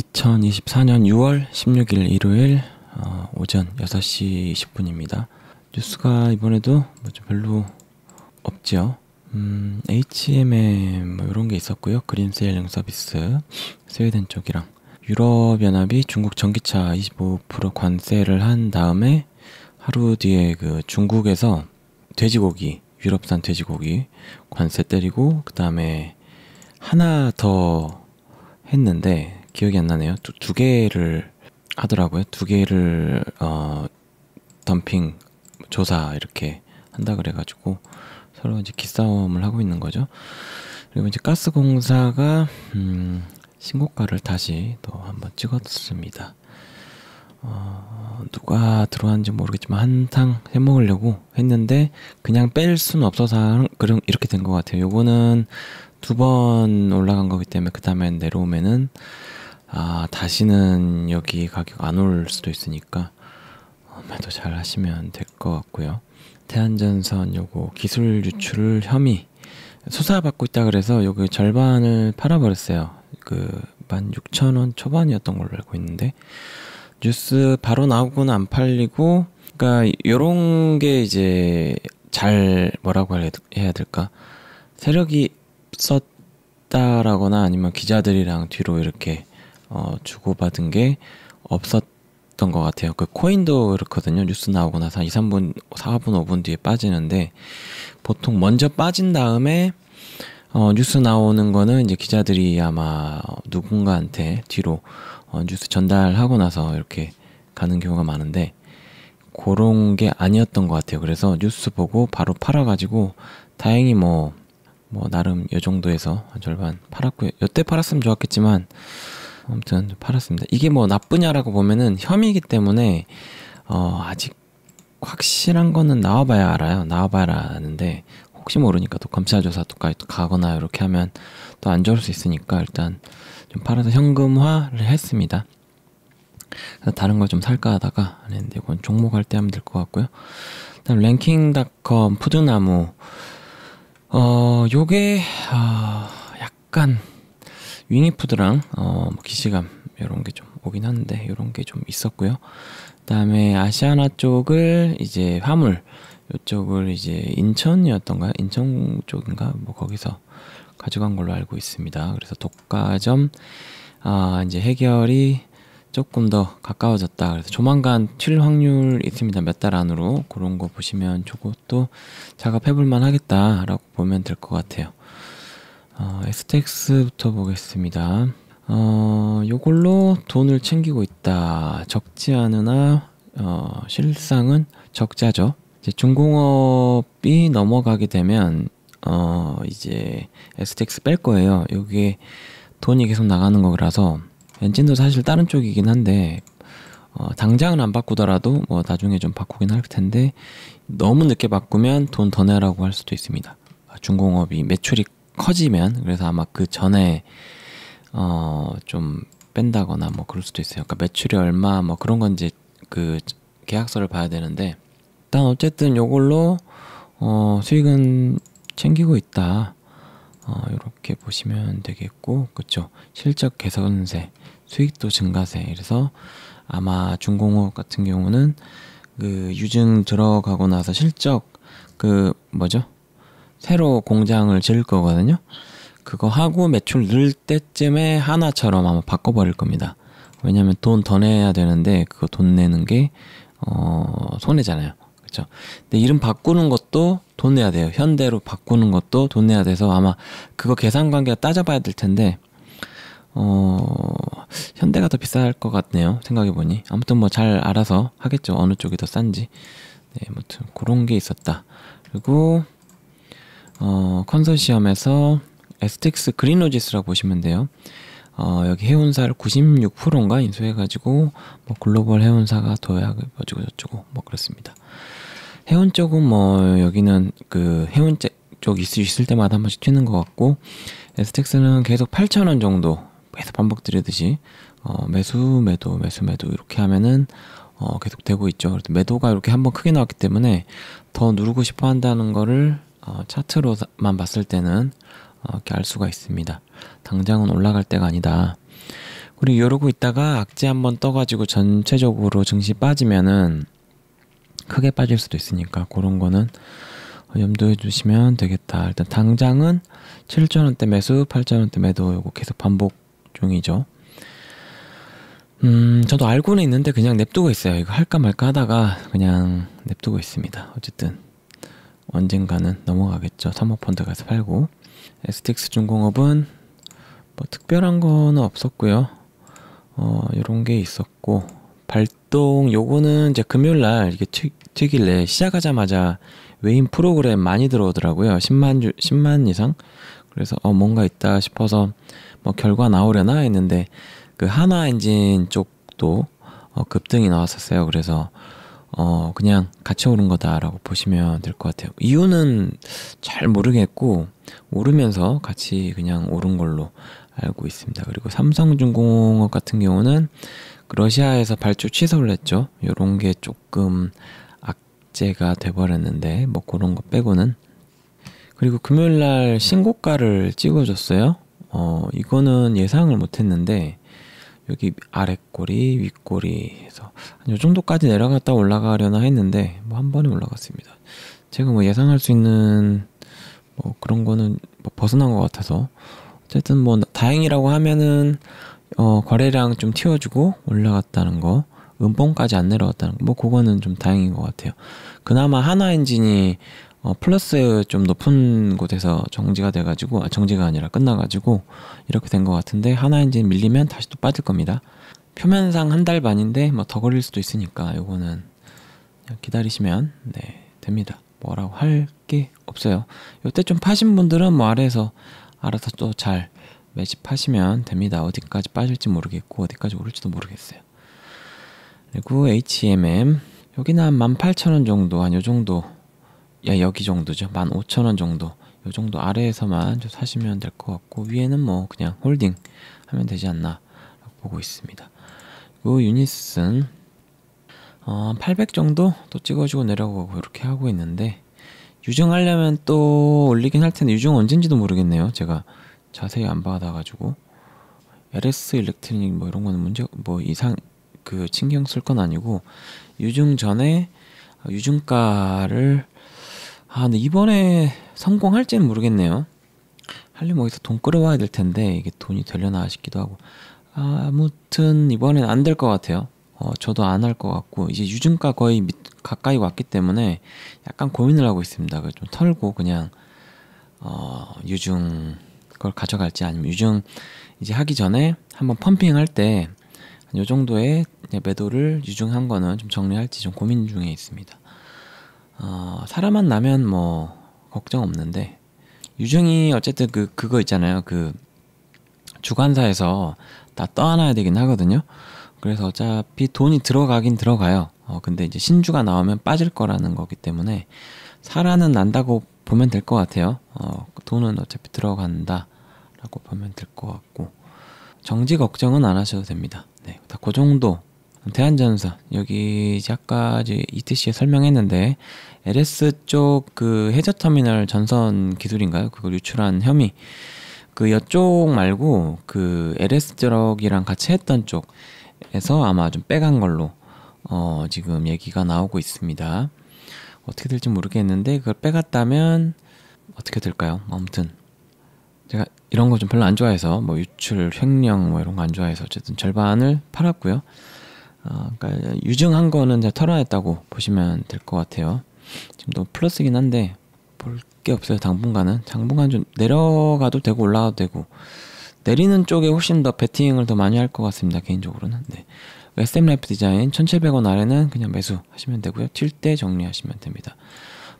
2024년 6월 16일 일요일 어, 오전 6시 20분입니다. 뉴스가 이번에도 뭐좀 별로 없죠. 음, HMM 뭐 이런 게 있었고요. 그린 세일링 서비스 스웨덴 쪽이랑 유럽연합이 중국 전기차 25% 관세를 한 다음에 하루 뒤에 그 중국에서 돼지고기 유럽산 돼지고기 관세 때리고 그 다음에 하나 더 했는데 기억이 안 나네요. 두, 두 개를 하더라고요. 두 개를 어, 덤핑 조사 이렇게 한다 그래가지고 서로 이제 기싸움을 하고 있는 거죠. 그리고 이제 가스공사가 음, 신고가를 다시 또 한번 찍었습니다. 어, 누가 들어왔는지 모르겠지만 한탕 해먹으려고 했는데 그냥 뺄 수는 없어서 그런 이렇게 된 것 같아요. 요거는 두 번 올라간 거기 때문에 그 다음에 내려오면은 아 다시는 여기 가격 안 올 수도 있으니까 매도 잘 하시면 될 것 같고요. 태안전선 요거 기술 유출 혐의 수사받고 있다 그래서 여기 절반을 팔아버렸어요. 그 16,000원 초반이었던 걸로 알고 있는데 뉴스 바로 나오고는 안 팔리고 그러니까 요런 게 이제 잘 뭐라고 해야 될까 세력이 썼다라거나 아니면 기자들이랑 뒤로 이렇게 어, 주고받은 게 없었던 것 같아요. 그 코인도 그렇거든요. 뉴스 나오고 나서 2, 3분, 4분, 5분 뒤에 빠지는데 보통 먼저 빠진 다음에 어, 뉴스 나오는 거는 이제 기자들이 아마 누군가한테 뒤로 어, 뉴스 전달하고 나서 이렇게 가는 경우가 많은데 그런 게 아니었던 것 같아요. 그래서 뉴스 보고 바로 팔아가지고 다행히 뭐, 뭐 나름 요 정도에서 절반 팔았고요. 요때 팔았으면 좋았겠지만 아무튼 팔았습니다. 이게 뭐 나쁘냐라고 보면은 혐의이기 때문에 어, 아직 확실한 거는 나와봐야 알아요. 나와봐야 아는데 혹시 모르니까 또 검찰 조사 또 가거나 이렇게 하면 또 안 좋을 수 있으니까 일단 좀 팔아서 현금화를 했습니다. 다른 걸 좀 살까 하다가 아는데 이건 종목할 때 하면 될 것 같고요. 다음 랭킹닷컴 푸드나무 어 요게 어, 약간 위니푸드랑 어, 뭐 기시감 이런 게 좀 오긴 하는데 이런 게 좀 있었고요. 그다음에 아시아나 쪽을 이제 화물 이쪽을 이제 인천이었던가 인천 쪽인가 뭐 거기서 가져간 걸로 알고 있습니다. 그래서 독과점 아 이제 해결이 조금 더 가까워졌다. 그래서 조만간 칠 확률 있습니다. 몇 달 안으로 그런 거 보시면 저것도 작업해볼만 하겠다라고 보면 될 것 같아요. 어, STX부터 보겠습니다. 어, 요걸로 돈을 챙기고 있다. 적지 않으나 어, 실상은 적자죠. 이제 중공업이 넘어가게 되면 어, 이제 STX 뺄 거예요. 여게 돈이 계속 나가는 거라서 엔진도 사실 다른 쪽이긴 한데 어, 당장은 안 바꾸더라도 뭐 나중에 좀 바꾸긴 할 텐데 너무 늦게 바꾸면 돈 더 내라고 할 수도 있습니다. 중공업이 매출이 커지면 그래서 아마 그 전에 어 좀 뺀다거나 뭐 그럴 수도 있어요. 그러니까 매출이 얼마 뭐 그런 건 이제 그 계약서를 봐야 되는데 일단 어쨌든 요걸로 어 수익은 챙기고 있다. 어요렇게 보시면 되겠고 그렇죠. 실적 개선세, 수익도 증가세. 그래서 아마 중공업 같은 경우는 그 유증 들어가고 나서 실적 그 뭐죠? 새로 공장을 지을 거거든요. 그거 하고 매출 늘 때쯤에 하나처럼 아마 바꿔버릴 겁니다. 왜냐면 돈 더 내야 되는데 그거 돈 내는 게 어, 손해잖아요. 그렇죠? 근데 이름 바꾸는 것도 돈 내야 돼요. 현대로 바꾸는 것도 돈 내야 돼서 아마 그거 계산 관계가 따져봐야 될 텐데 어, 현대가 더 비쌀 것 같네요. 생각해 보니. 아무튼 뭐 잘 알아서 하겠죠. 어느 쪽이 더 싼지. 네, 아무튼 그런 게 있었다. 그리고 어, 컨소시엄에서 에스텍스 그린로지스라고 보시면 돼요. 어, 여기 해운사를 96%인가 인수해가지고 뭐 글로벌 해운사가 도약을 어쩌고 저쩌고 뭐 그렇습니다. 해운 쪽은 뭐 여기는 그 해운 쪽 있을, 있을 때마다 한 번씩 튀는 것 같고 에스텍스는 계속 8,000원 정도 계속 반복드리듯이 어, 매수 매도 매수 매도 이렇게 하면은 어, 계속 되고 있죠. 매도가 이렇게 한 번 크게 나왔기 때문에 더 누르고 싶어 한다는 거를 어, 차트로만 봤을 때는 어, 이렇게 알 수가 있습니다. 당장은 올라갈 때가 아니다. 그리고 이러고 있다가 악재 한번 떠가지고 전체적으로 증시 빠지면은 크게 빠질 수도 있으니까 그런 거는 염두해 주시면 되겠다. 일단 당장은 7,000원대 매수, 8,000원대 매도 요거 계속 반복 중이죠. 음, 저도 알고는 있는데 그냥 냅두고 있어요. 이거 할까 말까 하다가 그냥 냅두고 있습니다. 어쨌든 언젠가는 넘어가겠죠. 사모펀드가서 팔고 STX 중공업은 뭐 특별한 거는 없었고요. 어, 요런 게 있었고 발동 요거는 이제 금요일 날 이게 튀길래 시작하자마자 외인 프로그램 많이 들어오더라고요. 10만 주, 10만 이상. 그래서 어 뭔가 있다 싶어서 뭐 결과 나오려나 했는데 그 하나 엔진 쪽도 어 급등이 나왔었어요. 그래서 어, 그냥 같이 오른 거다라고 보시면 될 것 같아요. 이유는 잘 모르겠고, 오르면서 같이 그냥 오른 걸로 알고 있습니다. 그리고 삼성중공업 같은 경우는 러시아에서 발주 취소를 했죠. 요런 게 조금 악재가 돼버렸는데, 뭐 그런 거 빼고는. 그리고 금요일 날 신고가를 찍어줬어요. 어, 이거는 예상을 못 했는데, 여기 아래 꼬리, 윗 꼬리 에서 한 요 정도까지 내려갔다 올라가려나 했는데 뭐 한 번에 올라갔습니다. 제가 뭐 예상할 수 있는 뭐 그런 거는 뭐 벗어난 것 같아서 어쨌든 뭐 다행이라고 하면은 어 거래량 좀 튀어주고 올라갔다는 거 음봉까지 안 내려갔다는 거뭐 그거는 좀 다행인 것 같아요. 그나마 하나 엔진이 어, 플러스 좀 높은 곳에서 정지가 돼가지고 아, 정지가 아니라 끝나가지고 이렇게 된 것 같은데 하나 엔진 밀리면 다시 또 빠질 겁니다. 표면상 한 달 반인데 뭐 더 걸릴 수도 있으니까 요거는 기다리시면 네 됩니다. 뭐라고 할 게 없어요. 요때 좀 파신 분들은 뭐 아래에서 알아서 또 잘 매집하시면 됩니다. 어디까지 빠질지 모르겠고 어디까지 오를지도 모르겠어요. 그리고 HMM 여기는 한 18,000원 정도 한 요 정도 야 여기 정도죠. 15,000원 정도. 요 정도 아래에서만 좀 사시면 될 것 같고 위에는 뭐 그냥 홀딩 하면 되지 않나 보고 있습니다. 요 유닛은 어, 800 정도 또 찍어주고 내려가고 이렇게 하고 있는데 유증하려면 또 올리긴 할 텐데 유증 언젠지도 모르겠네요. 제가 자세히 안 받아가지고 LS 일렉트릭 뭐 이런 거는 문제 뭐 이상 그 신경 쓸 건 아니고 유증 전에 어, 유증가를 아, 근데 이번에 성공할지는 모르겠네요. 할리모에서돈 끌어와야 될 텐데 이게 돈이 되려나 싶기도 하고 아, 무튼 이번엔 안 될 것 같아요. 어, 저도 안 할 것 같고 이제 유증가 거의 밑, 가까이 왔기 때문에 약간 고민을 하고 있습니다. 좀 털고 그냥 어, 유증 그걸 가져갈지 아니면 유증 이제 하기 전에 한번 펌핑할 때요 정도의 매도를 유증한 거는 좀 정리할지 좀 고민 중에 있습니다. 어, 살아만 나면 뭐 걱정 없는데 유정이 어쨌든 그 그거 있잖아요. 그 주관사에서 다 떠안아야 되긴 하거든요. 그래서 어차피 돈이 들어가긴 들어가요. 어, 근데 이제 신주가 나오면 빠질 거라는 거기 때문에 살아는 난다고 보면 될 것 같아요. 어, 돈은 어차피 들어간다라고 보면 될 것 같고 정지 걱정은 안 하셔도 됩니다. 네, 다그 정도 대한전선 여기 아까이태씨에 설명했는데 LS 쪽 그 해저터미널 전선 기술인가요? 그걸 유출한 혐의 그 여쪽 말고 그 LS 쪽이랑 같이 했던 쪽에서 아마 좀 빼간 걸로 어 지금 얘기가 나오고 있습니다. 어떻게 될지 모르겠는데 그걸 빼갔다면 어떻게 될까요? 아무튼 제가 이런 거 좀 별로 안 좋아해서 뭐 유출 횡령 뭐 이런 거 안 좋아해서 어쨌든 절반을 팔았고요. 어, 그러니까 유증한 거는 제 털어냈다고 보시면 될 것 같아요. 지금 너 플러스긴 한데 볼 게 없어요. 당분간은 당분간 좀 내려가도 되고 올라가도 되고 내리는 쪽에 훨씬 더 베팅을 더 많이 할 것 같습니다. 개인적으로는. 네. SM 라이프 디자인 1,700원 아래는 그냥 매수하시면 되고요. 튈때 정리하시면 됩니다.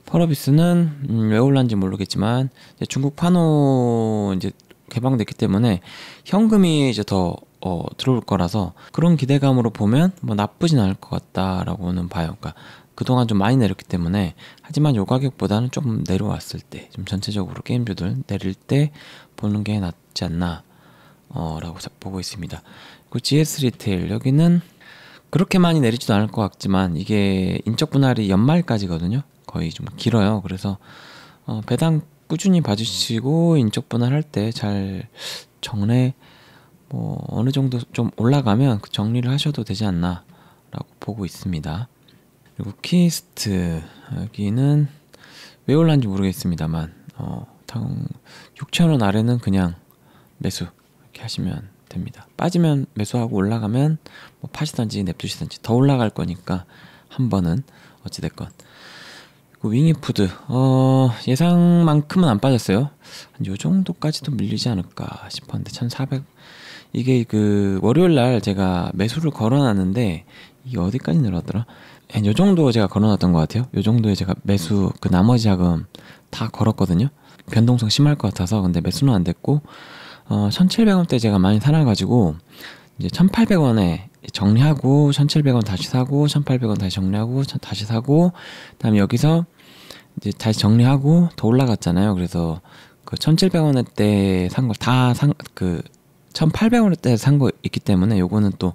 펄어비스는 음, 왜 올랐는지 모르겠지만 중국 판호 이제 개방됐기 때문에 현금이 이제 더 어, 들어올 거라서 그런 기대감으로 보면 뭐 나쁘진 않을 것 같다라고는 봐요. 그러니까 그동안 좀 많이 내렸기 때문에 하지만 요 가격보다는 조금 내려왔을 때 좀 전체적으로 게임주들 내릴 때 보는 게 낫지 않나 어, 라고 보고 있습니다. 그 GS 리테일 여기는 그렇게 많이 내리지도 않을 것 같지만 이게 인적 분할이 연말까지거든요. 거의 좀 길어요. 그래서 어, 배당 꾸준히 봐주시고 인적 분할할 때 잘 정례 뭐 어느 정도 좀 올라가면 그 정리를 하셔도 되지 않나라고 보고 있습니다. 그리고 키스트 여기는 왜 올랐는지 모르겠습니다만 어, 6,000원 아래는 그냥 매수 이렇게 하시면 됩니다. 빠지면 매수하고 올라가면 뭐 파시든지 냅두시든지 더 올라갈 거니까 한 번은 어찌됐건 그리고 윙이푸드 어, 예상만큼은 안 빠졌어요. 한 요 정도까지도 밀리지 않을까 싶었는데 1,400 이게 그 월요일 날 제가 매수를 걸어놨는데 이게 어디까지 늘었더라? 한요 예, 정도 제가 걸어놨던 것 같아요. 요 정도에 제가 매수 그 나머지 자금 다 걸었거든요. 변동성 심할 것 같아서 근데 매수는 안 됐고 어 1,700원대 제가 많이 사놔가지고 이제 1,800원에 정리하고 1,700원 다시 사고 1,800원 다시 정리하고 다시 사고 그다음에 여기서 이제 다시 정리하고 더 올라갔잖아요. 그래서 그 1,700원에 때산걸다산그 1,800원대 산거 있기 때문에 요거는 또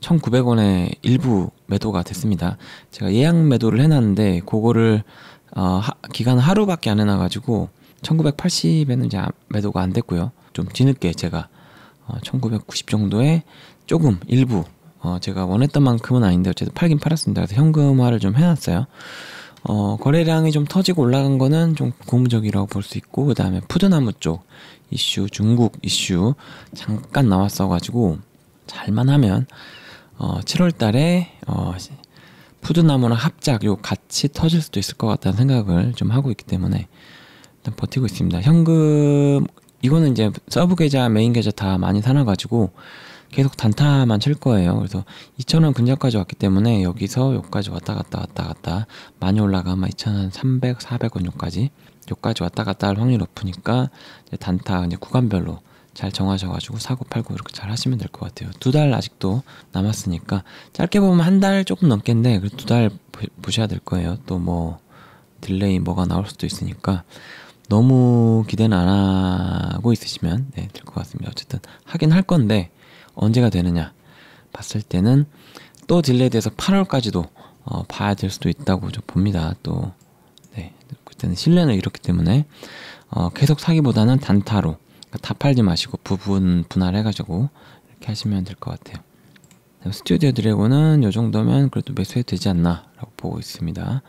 1,900원에 일부 매도가 됐습니다. 제가 예약 매도를 해놨는데 그거를 어, 하, 기간 하루밖에 안 해놔가지고 1980에는 이제 아, 매도가 안 됐고요. 좀 뒤늦게 제가 어, 1990 정도에 조금 일부 어, 제가 원했던 만큼은 아닌데 어쨌든 팔긴 팔았습니다. 그래서 현금화를 좀 해놨어요. 어, 거래량이 좀 터지고 올라간 거는 좀 고무적이라고 볼 수 있고 그 다음에 푸드나무 쪽 이슈, 중국 이슈 잠깐 나왔어가지고 잘만 하면 어, 7월 달에 어, 푸드나무랑 합작 요 같이 터질 수도 있을 것 같다는 생각을 좀 하고 있기 때문에 일단 버티고 있습니다. 현금 이거는 이제 서브 계좌, 메인 계좌 다 많이 사놔가지고 계속 단타만 칠 거예요. 그래서 2,000원 근접까지 왔기 때문에 여기서 여기까지 왔다 갔다 왔다 갔다 많이 올라가 면마 2,300, 400원 요까지 요까지 왔다 갔다 할 확률이 높으니까 이제 단타 이제 구간별로 잘 정하셔가지고 사고 팔고 이렇게 잘 하시면 될 것 같아요. 두 달 아직도 남았으니까 짧게 보면 한 달 조금 넘겠네. 그래도 두달 보셔야 될 거예요. 또 뭐 딜레이 뭐가 나올 수도 있으니까 너무 기대는 안 하고 있으시면 네, 될것 같습니다. 어쨌든 하긴 할 건데 언제가 되느냐 봤을 때는 또 딜레이 돼서 8월까지도 어, 봐야 될 수도 있다고 좀 봅니다. 또 그때는 신뢰를 잃었기 때문에 어, 계속 사기보다는 단타로 그러니까 다 팔지 마시고 부분 분할해가지고 이렇게 하시면 될 것 같아요. 스튜디오 드래곤은 이 정도면 그래도 매수해도 되지 않나라고 보고 있습니다.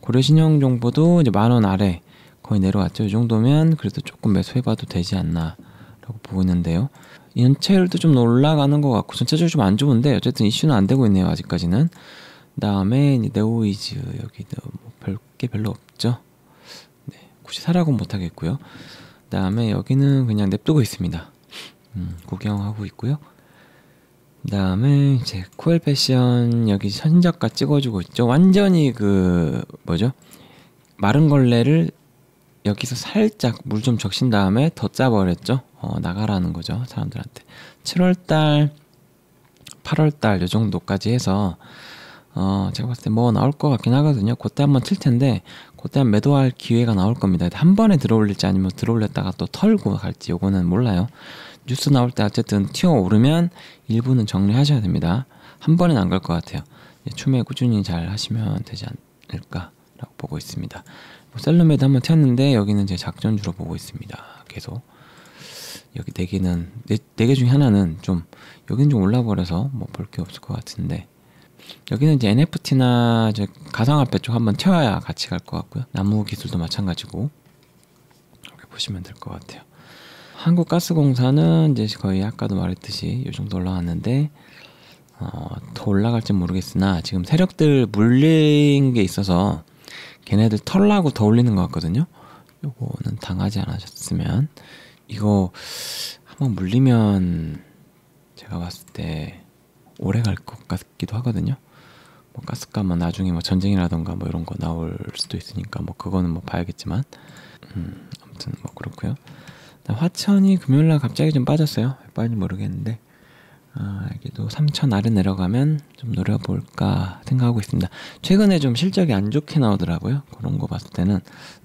고려 신용 정보도 이제 만원 아래 거의 내려왔죠. 이 정도면 그래도 조금 매수해봐도 되지 않나라고 보고 있는데요. 연체율도 좀 올라가는 것 같고 전체적으로 좀 안 좋은데 어쨌든 이슈는 안 되고 있네요 아직까지는. 그다음에 네오이즈 여기도 뭐 별게 별로 없죠. 굳이 사라고 못하겠고요. 다음에 여기는 그냥 냅두고 있습니다. 음, 구경하고 있고요. 다음에 이제 코엘 패션 여기 선작가 찍어주고 있죠. 완전히 그 뭐죠? 마른 걸레를 여기서 살짝 물 좀 적신 다음에 더 짜버렸죠. 어, 나가라는 거죠 사람들한테. 7월달, 8월달 요 정도까지 해서 어, 제가 봤을 때 뭐 나올 것 같긴 하거든요. 그때 한번 칠 텐데 그때 한 매도할 기회가 나올 겁니다. 한 번에 들어올릴지 아니면 들어올렸다가 또 털고 갈지 요거는 몰라요. 뉴스 나올 때 어쨌든 튀어 오르면 일부는 정리하셔야 됩니다. 한 번엔 안갈 것 같아요. 춤에 꾸준히 잘 하시면 되지 않을까라고 보고 있습니다. 뭐 셀럽에도 한 번 튀었는데 여기는 제 작전주로 보고 있습니다. 계속 여기 네 개는 네개 네 중에 하나는 좀 여긴 좀 올라버려서 뭐 볼 게 없을 것 같은데 여기는 이제 NFT나 이제 가상화폐 쪽 한번 튀어야 같이 갈 것 같고요. 나무 기술도 마찬가지고 이렇게 보시면 될 것 같아요. 한국가스공사는 이제 거의 아까도 말했듯이 요 정도 올라왔는데 어, 더 올라갈지 모르겠으나 지금 세력들 물린 게 있어서 걔네들 털라고 더 올리는 것 같거든요. 요거는 당하지 않으셨으면 이거 한번 물리면 제가 봤을 때 오래 갈 것 같기도 하거든요. 뭐 가스감은 나중에 뭐 전쟁이라던가 뭐 이런 거 나올 수도 있으니까 뭐 그거는 뭐 봐야겠지만 음, 아무튼 뭐 그렇고요. 화천이 금요일 날 갑자기 좀 빠졌어요. 빠진지 모르겠는데 아, 여기도 3천 아래 내려가면 좀 노려볼까 생각하고 있습니다. 최근에 좀 실적이 안 좋게 나오더라고요. 그런 거 봤을 때는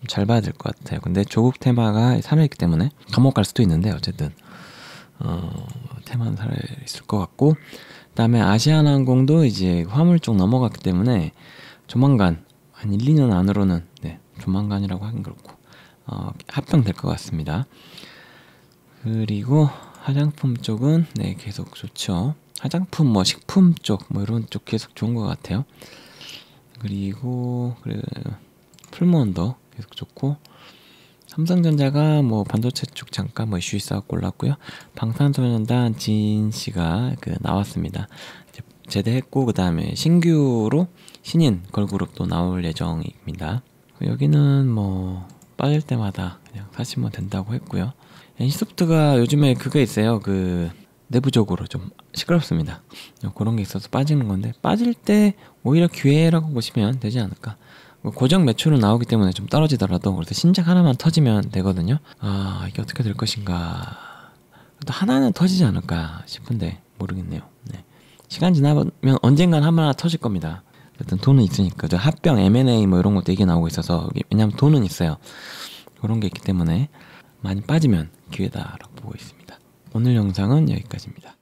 잘 봐야 될 것 같아요. 근데 조국 테마가 3회있기 때문에 감옥 갈 수도 있는데 어쨌든 어, 테마는 살아있을 것 같고 그다음에 아시아나항공도 이제 화물 쪽 넘어갔기 때문에 조만간 한 1, 2년 안으로는 네, 조만간이라고 하긴 그렇고 어, 합병될 것 같습니다. 그리고 화장품 쪽은 네, 계속 좋죠. 화장품 뭐 식품 쪽 뭐 이런 쪽 계속 좋은 것 같아요. 그리고 그래 풀무원도 계속 좋고 삼성전자가 뭐 반도체 쪽 잠깐 뭐 이슈 있어갖고 올랐고요. 방탄소년단 진 씨가 그 나왔습니다. 제대했고 그 다음에 신규로 신인 걸그룹도 나올 예정입니다. 여기는 뭐 빠질 때마다 그냥 사시면 뭐 된다고 했고요. 엔시소프트가 요즘에 그게 있어요. 그 내부적으로 좀 시끄럽습니다. 그런 게 있어서 빠지는 건데 빠질 때 오히려 기회라고 보시면 되지 않을까 고정 매출은 나오기 때문에 좀 떨어지더라도 그래도 신작 하나만 터지면 되거든요. 아 이게 어떻게 될 것인가. 또 하나는 터지지 않을까 싶은데 모르겠네요. 네. 시간 지나면 언젠간 하나 터질 겁니다. 어쨌 돈은 있으니까 저 합병 M&A 뭐 이런 것도 얘기 나오고 있어서 왜냐하면 돈은 있어요. 그런 게 있기 때문에 많이 빠지면 기회다라고 보고 있습니다. 오늘 영상은 여기까지입니다.